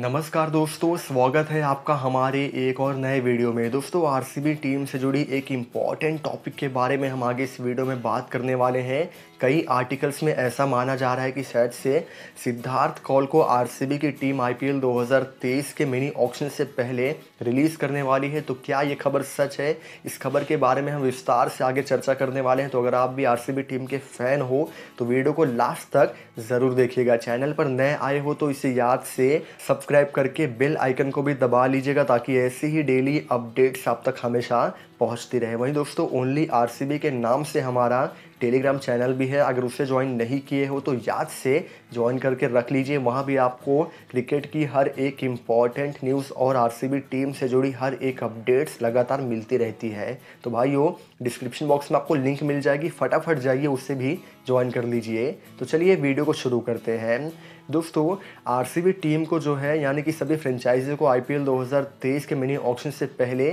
नमस्कार दोस्तों स्वागत है आपका हमारे एक और नए वीडियो में दोस्तों आरसीबी टीम से जुड़ी एक इम्पॉर्टेंट टॉपिक के बारे में हम आगे इस वीडियो में बात करने वाले हैं कई आर्टिकल्स में ऐसा माना जा रहा है कि शायद से सिद्धार्थ कौल को आरसीबी की टीम आईपीएल 2023 के मिनी ऑक्शन से पहले रिलीज़ करने वाली है तो क्या ये खबर सच है इस खबर के बारे में हम विस्तार से आगे चर्चा करने वाले हैं तो अगर आप भी आर टीम के फ़ैन हो तो वीडियो को लास्ट तक ज़रूर देखिएगा चैनल पर नए आए हो तो इसे याद से सब्सक्राइब सब्सक्राइब करके बेल आइकन को भी दबा लीजिएगा ताकि ऐसे ही डेली अपडेट्स आप तक हमेशा पहुंचती रहे वहीं दोस्तों ओनली आर के नाम से हमारा टेलीग्राम चैनल भी है अगर उससे ज्वाइन नहीं किए हो तो याद से ज्वाइन करके रख लीजिए वहाँ भी आपको क्रिकेट की हर एक इम्पॉर्टेंट न्यूज़ और आर टीम से जुड़ी हर एक अपडेट्स लगातार मिलती रहती है तो भाइयों डिस्क्रिप्शन बॉक्स में आपको लिंक मिल जाएगी फटाफट जाइए उससे भी ज्वाइन कर लीजिए तो चलिए वीडियो को शुरू करते हैं दोस्तों आर टीम को जो है यानी कि सभी फ्रेंचाइजी को आई 2023 के मिनी ऑक्शन से पहले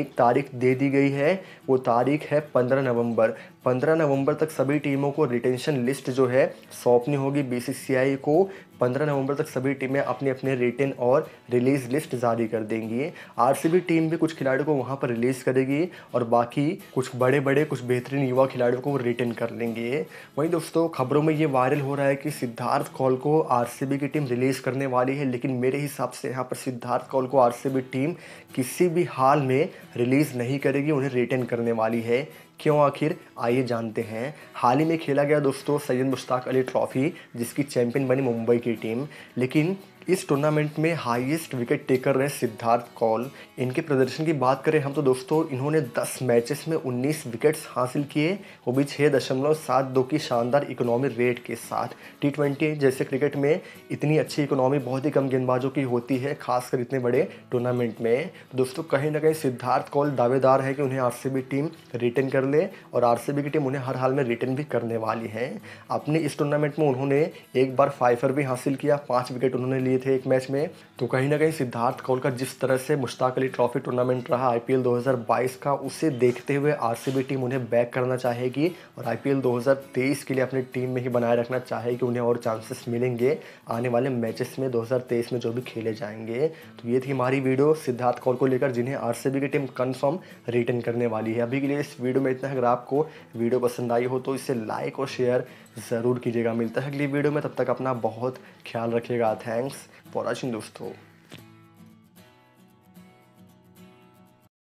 एक तारीख दे दी गई है वो तारीख है 15 नवंबर पंद्रह नवंबर तक सभी टीमों को रिटेंशन लिस्ट जो है सौंपनी होगी बीसीसीआई को पंद्रह नवंबर तक सभी टीमें अपने अपने रिटेन और रिलीज लिस्ट जारी कर देंगी आरसीबी टीम भी कुछ खिलाड़ियों को वहाँ पर रिलीज़ करेगी और बाकी कुछ बड़े बड़े कुछ बेहतरीन युवा खिलाड़ियों को वो रिटेन कर लेंगे वहीं दोस्तों खबरों में ये वायरल हो रहा है कि सिद्धार्थ कौल को बी की टीम रिलीज़ करने वाली है लेकिन मेरे हिसाब से यहाँ पर सिद्धार्थ कौल को बी टीम किसी भी हाल में रिलीज़ नहीं करेगी उन्हें रिटेन करने वाली है क्यों आखिर आइए जानते हैं हाल ही में खेला गया दोस्तों सैयद मुश्ताक अली ट्रॉफ़ी जिसकी चैंपियन बनी मुंबई की टीम लेकिन इस टूर्नामेंट में हाईएस्ट विकेट टेकर रहे सिद्धार्थ कौल इनके प्रदर्शन की बात करें हम तो दोस्तों इन्होंने 10 मैचेस में 19 विकेट्स हासिल किए वो भी छः दशमलव सात दो की शानदार इकोनॉमी रेट के साथ टी ट्वेंटी जैसे क्रिकेट में इतनी अच्छी इकोनॉमी बहुत ही कम गेंदबाजों की होती है खासकर इतने बड़े टूर्नामेंट में तो दोस्तों कहीं ना कहीं सिद्धार्थ कौल दावेदार है कि उन्हें आर टीम रिटर्न कर ले और आर की टीम उन्हें हर हाल में रिटर्न भी करने वाली है अपने इस टूर्नामेंट में उन्होंने एक बार फाइफर भी हासिल किया पाँच विकेट उन्होंने लिए थे एक मैच में तो कहीं ना कहीं सिद्धार्थ कौल का जिस तरह से मुश्ताक अली ट्रॉफी टूर्नामेंट रहा आईपीएल 2022 का उसे देखते हुए आर टीम उन्हें बैक करना चाहेगी और आईपीएल 2023 के लिए अपनी टीम में ही बनाए रखना चाहेगी उन्हें और चांसेस मिलेंगे आने वाले मैचेस में 2023 में जो भी खेले जाएंगे तो ये थी हमारी वीडियो सिद्धार्थ कौल को लेकर जिन्हें आर की टीम कन्फर्म रिटर्न करने वाली है अभी के लिए इस वीडियो में इतना अगर आपको वीडियो पसंद आई हो तो इसे लाइक और शेयर ज़रूर कीजिएगा मिलता है अगली वीडियो में तब तक अपना बहुत ख्याल रखिएगा थैंक्स porați în duftul.